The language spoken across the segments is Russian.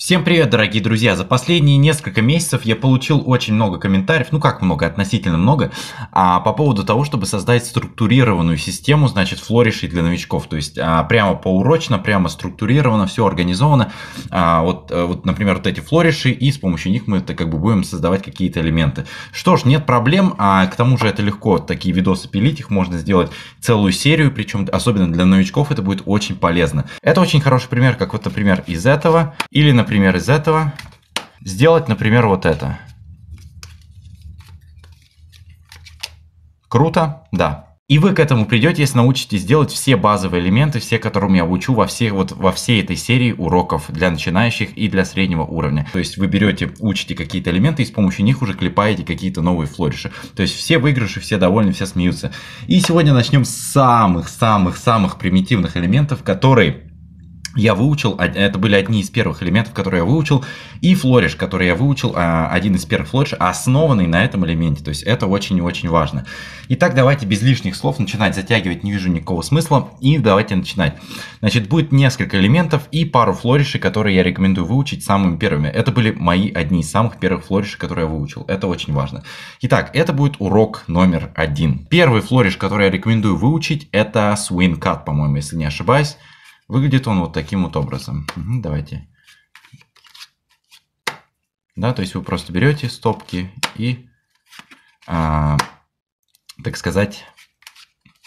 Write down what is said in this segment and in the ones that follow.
Всем привет, дорогие друзья! За последние несколько месяцев я получил очень много комментариев, ну как много, относительно много, а, по поводу того, чтобы создать структурированную систему, значит, флоришей для новичков. То есть а, прямо поурочно, прямо структурировано, все организовано. А, вот, а, вот, например, вот эти флориши, и с помощью них мы это как бы будем создавать какие-то элементы. Что ж, нет проблем, а к тому же это легко, такие видосы пилить, их можно сделать целую серию, причем особенно для новичков это будет очень полезно. Это очень хороший пример, как вот, например, из этого, или, например, например, из этого сделать, например, вот это. Круто? Да. И вы к этому придете, если научитесь делать все базовые элементы, все, которым я учу во всей, вот, во всей этой серии уроков для начинающих и для среднего уровня. То есть вы берете, учите какие-то элементы и с помощью них уже клепаете какие-то новые флориши. То есть все выигрыши, все довольны, все смеются. И сегодня начнем с самых-самых-самых примитивных элементов, которые я выучил, а, это были одни из первых элементов, которые я выучил, и флориш, который я выучил, а, один из первых флориш, основанный на этом элементе, то есть это очень и очень важно. Итак, давайте без лишних слов начинать затягивать, не вижу никакого смысла, и давайте начинать. Значит, будет несколько элементов и пару флоришей, которые я рекомендую выучить самыми первыми. Это были мои одни из самых первых флоришей, которые я выучил, это очень важно. Итак, это будет урок номер один. Первый флориш, который я рекомендую выучить, это swing cut, по-моему, если не ошибаюсь. Выглядит он вот таким вот образом. Угу, давайте. Да, то есть вы просто берете стопки и, а, так сказать,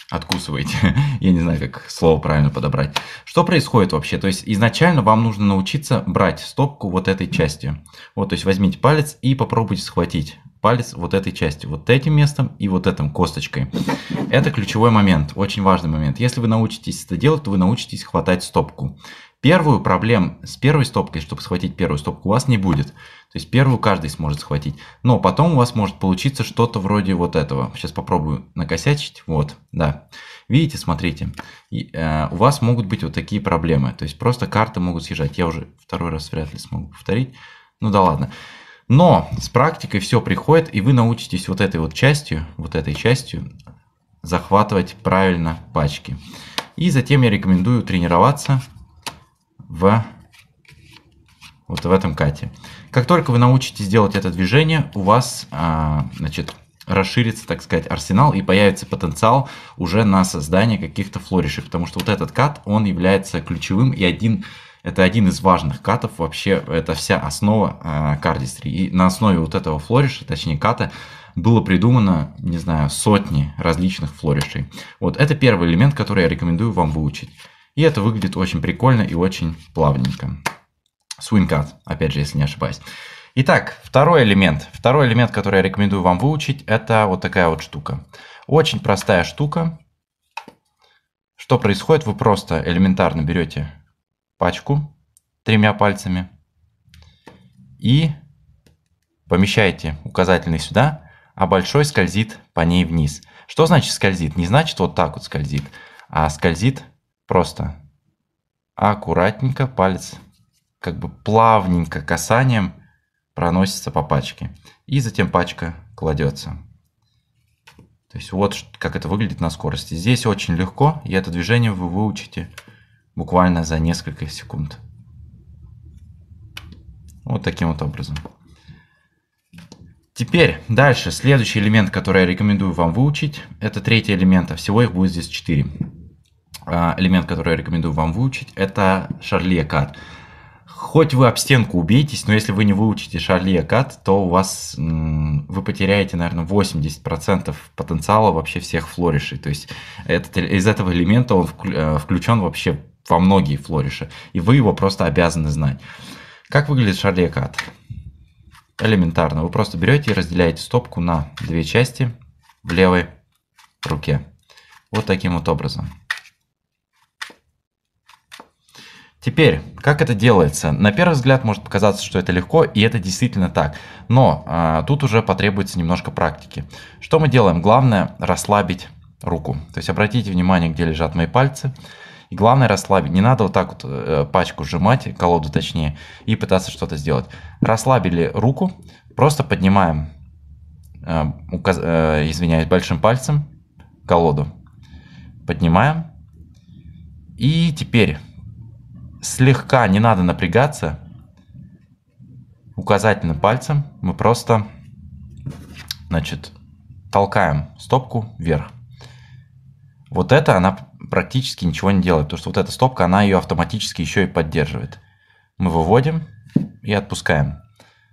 откусываете. Я не знаю, как слово правильно подобрать. Что происходит вообще? То есть изначально вам нужно научиться брать стопку вот этой частью. Вот, то есть возьмите палец и попробуйте схватить палец вот этой части, вот этим местом и вот этим косточкой. Это ключевой момент, очень важный момент. Если вы научитесь это делать, то вы научитесь хватать стопку. Первую проблем с первой стопкой, чтобы схватить первую стопку, у вас не будет. То есть первую каждый сможет схватить. Но потом у вас может получиться что-то вроде вот этого. Сейчас попробую накосячить. Вот, да. Видите, смотрите. И, э, у вас могут быть вот такие проблемы. То есть просто карты могут съезжать. Я уже второй раз вряд ли смогу повторить. Ну да ладно. Но с практикой все приходит, и вы научитесь вот этой вот частью, вот этой частью захватывать правильно пачки. И затем я рекомендую тренироваться в вот в этом кате. Как только вы научитесь делать это движение, у вас а, значит, расширится, так сказать, арсенал и появится потенциал уже на создание каких-то флоришей, потому что вот этот кат, он является ключевым и один это один из важных катов вообще, это вся основа э, кардистри. И на основе вот этого флориша, точнее ката, было придумано, не знаю, сотни различных флоришей. Вот это первый элемент, который я рекомендую вам выучить. И это выглядит очень прикольно и очень плавненько. Swingcut, опять же, если не ошибаюсь. Итак, второй элемент. Второй элемент, который я рекомендую вам выучить, это вот такая вот штука. Очень простая штука. Что происходит? Вы просто элементарно берете пачку тремя пальцами и помещаете указательный сюда, а большой скользит по ней вниз. Что значит скользит? Не значит вот так вот скользит, а скользит просто аккуратненько палец как бы плавненько касанием проносится по пачке. И затем пачка кладется. То есть вот как это выглядит на скорости. Здесь очень легко, и это движение вы выучите буквально за несколько секунд. Вот таким вот образом. Теперь, дальше, следующий элемент, который я рекомендую вам выучить, это третий элемент, а всего их будет здесь четыре. А, элемент, который я рекомендую вам выучить, это Шарлия Кат. Хоть вы об стенку убейтесь, но если вы не выучите Шарли Акад, то у вас вы потеряете, наверное, 80% потенциала вообще всех флоришей. То есть этот, из этого элемента он э, включен вообще во многие флориши, и вы его просто обязаны знать. Как выглядит Шарли Акад? Элементарно. Вы просто берете и разделяете стопку на две части в левой руке. Вот таким вот образом. Теперь, как это делается? На первый взгляд может показаться, что это легко, и это действительно так. Но а, тут уже потребуется немножко практики. Что мы делаем? Главное расслабить руку. То есть обратите внимание, где лежат мои пальцы. И главное расслабить. Не надо вот так вот э, пачку сжимать, колоду точнее, и пытаться что-то сделать. Расслабили руку, просто поднимаем, э, указ, э, извиняюсь, большим пальцем колоду. Поднимаем. И теперь слегка, не надо напрягаться, указательным пальцем мы просто, значит, толкаем стопку вверх. Вот это она практически ничего не делает, потому что вот эта стопка, она ее автоматически еще и поддерживает. Мы выводим и отпускаем.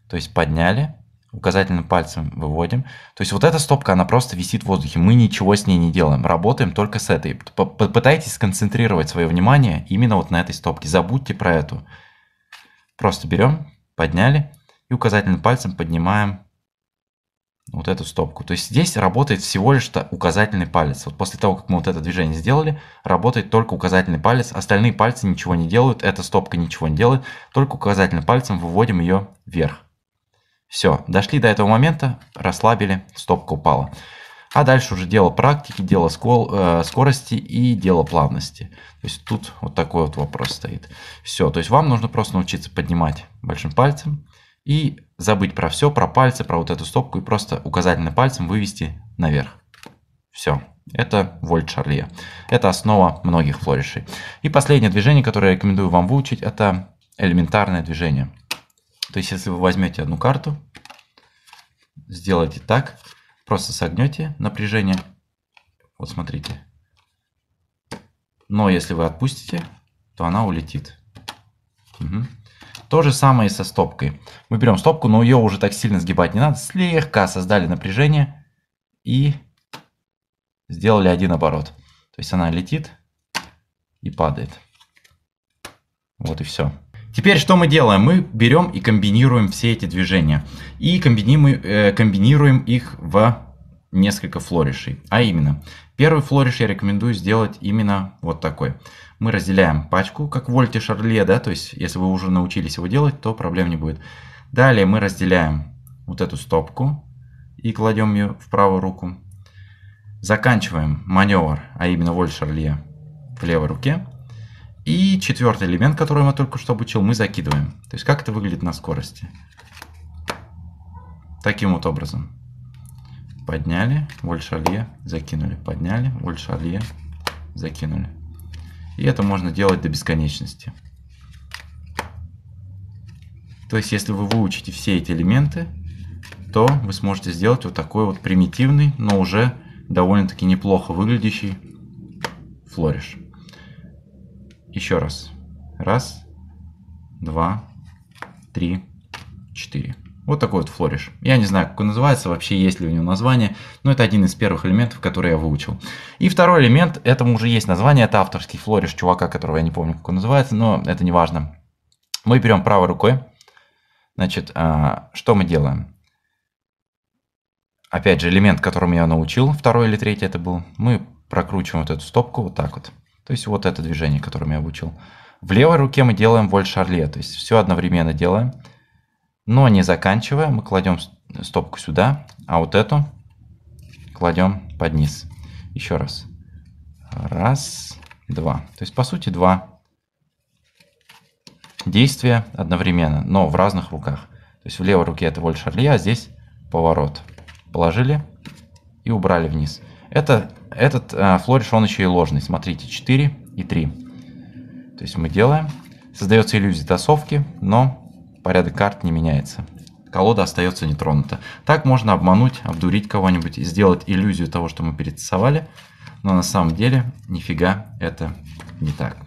То есть подняли, указательным пальцем выводим. То есть вот эта стопка, она просто висит в воздухе. Мы ничего с ней не делаем. Работаем только с этой. Попытайтесь сконцентрировать свое внимание именно вот на этой стопке. Забудьте про эту. Просто берем, подняли и указательным пальцем поднимаем вот эту стопку. То есть здесь работает всего лишь -то указательный палец. Вот после того, как мы вот это движение сделали, работает только указательный палец. Остальные пальцы ничего не делают, эта стопка ничего не делает. Только указательным пальцем выводим ее вверх. Все, дошли до этого момента, расслабили, стопка упала. А дальше уже дело практики, дело э, скорости и дело плавности. То есть тут вот такой вот вопрос стоит. Все, то есть вам нужно просто научиться поднимать большим пальцем и забыть про все, про пальцы, про вот эту стопку и просто указательным пальцем вывести наверх. Все. Это вольт Шарлье. Это основа многих флоришей. И последнее движение, которое я рекомендую вам выучить, это элементарное движение – то есть, если вы возьмете одну карту, сделаете так, просто согнете напряжение. Вот смотрите. Но если вы отпустите, то она улетит. Угу. То же самое и со стопкой. Мы берем стопку, но ее уже так сильно сгибать не надо. Слегка создали напряжение и сделали один оборот. То есть она летит и падает. Вот и все. Теперь что мы делаем? Мы берем и комбинируем все эти движения. И комбинируем, э, комбинируем их в несколько флоришей. А именно, первый флориш я рекомендую сделать именно вот такой. Мы разделяем пачку, как в вольте Шарле, да, то есть если вы уже научились его делать, то проблем не будет. Далее мы разделяем вот эту стопку и кладем ее в правую руку. Заканчиваем маневр, а именно вольт Шарле в левой руке. И четвертый элемент, который мы только что обучил, мы закидываем. То есть как это выглядит на скорости. Таким вот образом. Подняли, больше алье, закинули. Подняли, больше алье, закинули. И это можно делать до бесконечности. То есть, если вы выучите все эти элементы, то вы сможете сделать вот такой вот примитивный, но уже довольно-таки неплохо выглядящий флориш. Еще раз. Раз, два, три, четыре. Вот такой вот флориш. Я не знаю, как он называется, вообще есть ли у него название, но это один из первых элементов, который я выучил. И второй элемент, этому уже есть название, это авторский флориш чувака, которого я не помню, как он называется, но это не важно. Мы берем правой рукой. Значит, а, что мы делаем? Опять же, элемент, которому я научил, второй или третий это был, мы прокручиваем вот эту стопку вот так вот. То есть вот это движение, которым я обучил. В левой руке мы делаем вольт-шарле, то есть все одновременно делаем, но не заканчивая, мы кладем стопку сюда, а вот эту кладем под низ. Еще раз. Раз, два. То есть по сути два действия одновременно, но в разных руках. То есть в левой руке это вольт-шарле, а здесь поворот. Положили и убрали вниз. Это, этот э, флориш, он еще и ложный. Смотрите, 4 и 3. То есть мы делаем. Создается иллюзия тасовки, но порядок карт не меняется. Колода остается нетронута. Так можно обмануть, обдурить кого-нибудь и сделать иллюзию того, что мы перетасовали. Но на самом деле нифига это не так.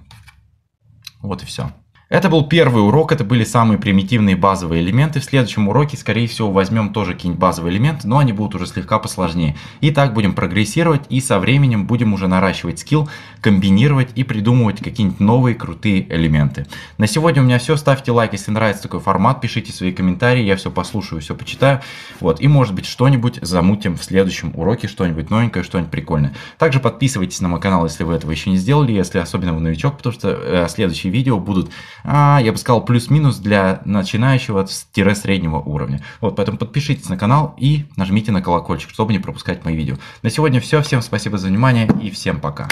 Вот и все. Это был первый урок, это были самые примитивные базовые элементы. В следующем уроке, скорее всего, возьмем тоже какие-нибудь базовые элементы, но они будут уже слегка посложнее. И так будем прогрессировать, и со временем будем уже наращивать скилл, комбинировать и придумывать какие-нибудь новые крутые элементы. На сегодня у меня все. Ставьте лайк, если нравится такой формат, пишите свои комментарии, я все послушаю, все почитаю. Вот, и может быть что-нибудь замутим в следующем уроке, что-нибудь новенькое, что-нибудь прикольное. Также подписывайтесь на мой канал, если вы этого еще не сделали, если особенно вы новичок, потому что э, следующие видео будут а, я бы сказал, плюс-минус для начинающего-среднего уровня. Вот, поэтому подпишитесь на канал и нажмите на колокольчик, чтобы не пропускать мои видео. На сегодня все. Всем спасибо за внимание и всем пока.